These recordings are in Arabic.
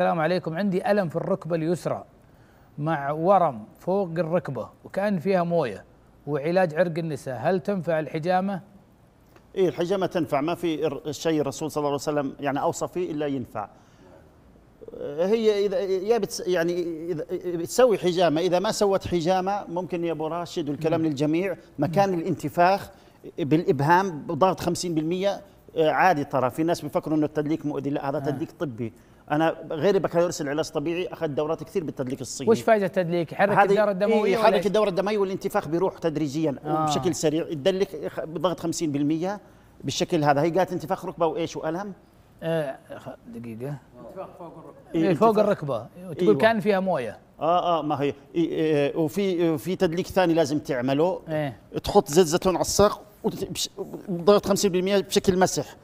السلام عليكم عندي ألم في الركبة اليسرى مع ورم فوق الركبة وكأن فيها موية وعلاج عرق النساء هل تنفع الحجامة؟ إيه الحجامة تنفع ما في شيء الرسول صلى الله عليه وسلم يعني أوصى فيه إلا ينفع هي إذا يا بتس يعني إذا بتسوي حجامة إذا ما سوت حجامة ممكن يا أبو راشد والكلام للجميع مكان مم. الانتفاخ بالإبهام بضغط 50% آه، عادي ترى في ناس بيفكروا انه التدليك مؤذي لا هذا آه. تدليك طبي انا غيري بكالوريوس العلاج الطبيعي اخذ دورات كثير بالتدليك الصيني وش فائده التدليك يحرك الدوره الدمويه يحرك إيه، الدوره الدمويه والانتفاخ بيروح تدريجيا آه. بشكل سريع يدلك بضغط 50% بالشكل هذا هي قالت انتفاخ ركبه وايش والم آه دقيقه انتفاخ فوق الركبه إيه فوق الركبه تقول إيوه. كان فيها مويه اه اه ما هي إيه وفي في تدليك ثاني لازم تعمله إيه؟ تحط زيت زيتون على الساق وضغط 50% بشكل مسح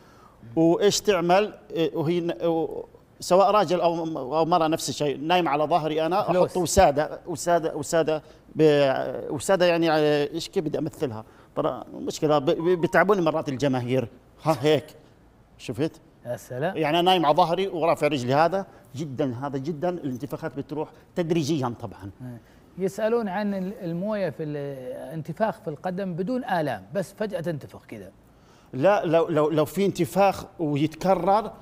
وايش تعمل إيه، وهي سواء راجل او او مره نفس الشيء نايم على ظهري انا احط وساده وساده وساده وساده يعني ايش كيف بدي امثلها ترى مشكله بتعبوني مرات الجماهير ها هيك شفت يا سلام يعني انا نايم على ظهري ورافع رجلي هذا جدا هذا جدا الانتفاخات بتروح تدريجيا طبعا يسالون عن المويه في الانتفاخ في القدم بدون الام بس فجاه تنتفخ كذا لا لو لو لو في انتفاخ ويتكرر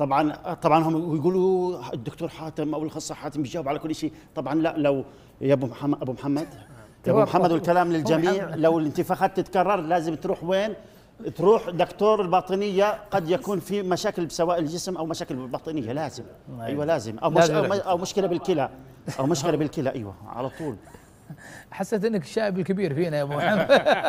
طبعا طبعا هم يقولوا الدكتور حاتم او الاخصائي حاتم بيجاوب على كل شيء طبعا لا لو يا ابو محمد ابو محمد يا ابو محمد والكلام للجميع لو الانتفاخات تتكرر لازم تروح وين تروح دكتور الباطنيه قد يكون في مشاكل بسوائل الجسم او مشاكل بالباطنيه لازم نعم. ايوه لازم او, مش أو, أو مشكله بالكلى او مشكله بالكلى ايوه على طول حسيت انك الشايب الكبير فينا يا ابو محمد